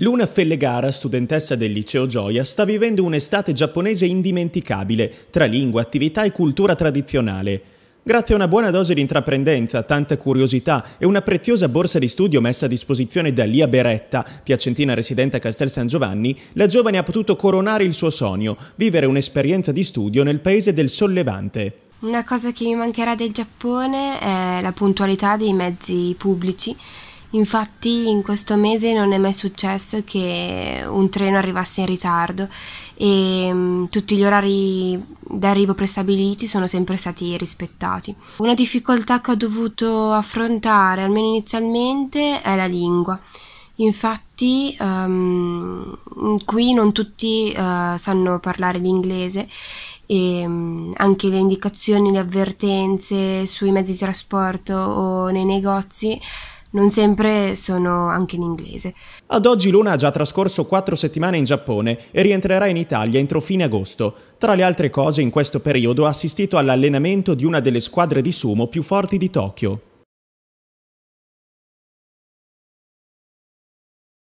Luna Fellegara, studentessa del liceo Gioia, sta vivendo un'estate giapponese indimenticabile, tra lingua, attività e cultura tradizionale. Grazie a una buona dose di intraprendenza, tanta curiosità e una preziosa borsa di studio messa a disposizione da Lia Beretta, piacentina residente a Castel San Giovanni, la giovane ha potuto coronare il suo sogno, vivere un'esperienza di studio nel paese del sollevante. Una cosa che mi mancherà del Giappone è la puntualità dei mezzi pubblici Infatti in questo mese non è mai successo che un treno arrivasse in ritardo e mh, mm, tutti gli orari d'arrivo prestabiliti sono sempre stati rispettati. Una difficoltà che ho dovuto affrontare, almeno inizialmente, è la lingua. Infatti um, qui non tutti uh, sanno parlare l'inglese e um, anche le indicazioni, le avvertenze sui mezzi di trasporto o nei negozi non sempre sono anche in inglese. Ad oggi Luna ha già trascorso quattro settimane in Giappone e rientrerà in Italia entro fine agosto. Tra le altre cose, in questo periodo ha assistito all'allenamento di una delle squadre di sumo più forti di Tokyo.